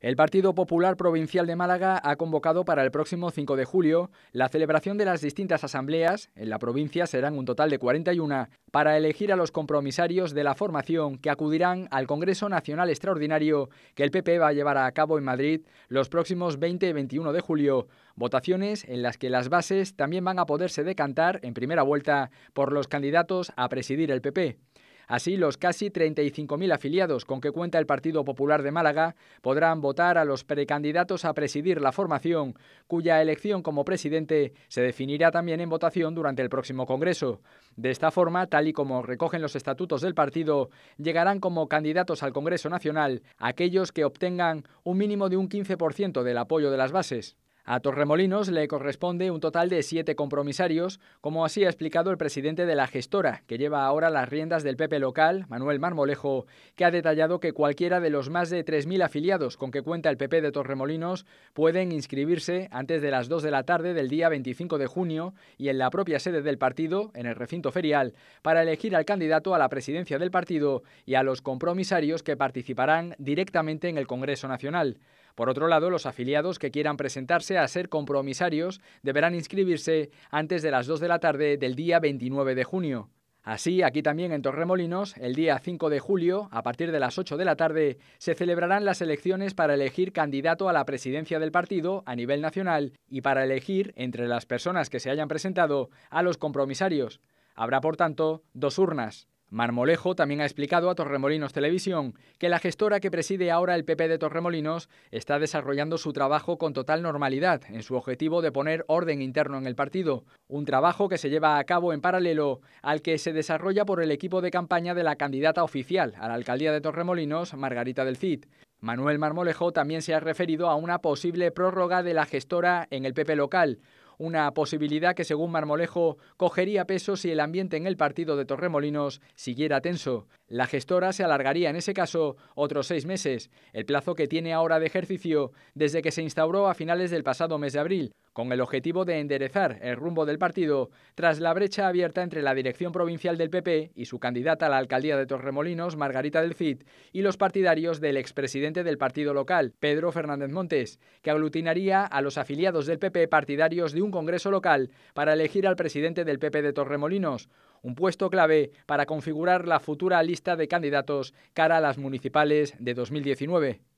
El Partido Popular Provincial de Málaga ha convocado para el próximo 5 de julio la celebración de las distintas asambleas, en la provincia serán un total de 41, para elegir a los compromisarios de la formación que acudirán al Congreso Nacional Extraordinario que el PP va a llevar a cabo en Madrid los próximos 20 y 21 de julio, votaciones en las que las bases también van a poderse decantar en primera vuelta por los candidatos a presidir el PP. Así, los casi 35.000 afiliados con que cuenta el Partido Popular de Málaga podrán votar a los precandidatos a presidir la formación, cuya elección como presidente se definirá también en votación durante el próximo Congreso. De esta forma, tal y como recogen los estatutos del partido, llegarán como candidatos al Congreso Nacional aquellos que obtengan un mínimo de un 15% del apoyo de las bases. A Torremolinos le corresponde un total de siete compromisarios, como así ha explicado el presidente de la gestora, que lleva ahora las riendas del PP local, Manuel Marmolejo, que ha detallado que cualquiera de los más de 3.000 afiliados con que cuenta el PP de Torremolinos pueden inscribirse antes de las 2 de la tarde del día 25 de junio y en la propia sede del partido, en el recinto ferial, para elegir al candidato a la presidencia del partido y a los compromisarios que participarán directamente en el Congreso Nacional. Por otro lado, los afiliados que quieran presentarse a ser compromisarios deberán inscribirse antes de las 2 de la tarde del día 29 de junio. Así, aquí también en Torremolinos, el día 5 de julio, a partir de las 8 de la tarde, se celebrarán las elecciones para elegir candidato a la presidencia del partido a nivel nacional y para elegir, entre las personas que se hayan presentado, a los compromisarios. Habrá, por tanto, dos urnas. Marmolejo también ha explicado a Torremolinos Televisión que la gestora que preside ahora el PP de Torremolinos está desarrollando su trabajo con total normalidad en su objetivo de poner orden interno en el partido, un trabajo que se lleva a cabo en paralelo al que se desarrolla por el equipo de campaña de la candidata oficial a la alcaldía de Torremolinos, Margarita del Cid. Manuel Marmolejo también se ha referido a una posible prórroga de la gestora en el PP local, una posibilidad que según Marmolejo cogería peso si el ambiente en el partido de Torremolinos siguiera tenso. La gestora se alargaría en ese caso otros seis meses, el plazo que tiene ahora de ejercicio desde que se instauró a finales del pasado mes de abril, con el objetivo de enderezar el rumbo del partido tras la brecha abierta entre la dirección provincial del PP y su candidata a la alcaldía de Torremolinos, Margarita del Cid, y los partidarios del expresidente del partido local, Pedro Fernández Montes, que aglutinaría a los afiliados del PP partidarios de un congreso local para elegir al presidente del PP de Torremolinos, un puesto clave para configurar la futura lista de candidatos cara a las municipales de 2019.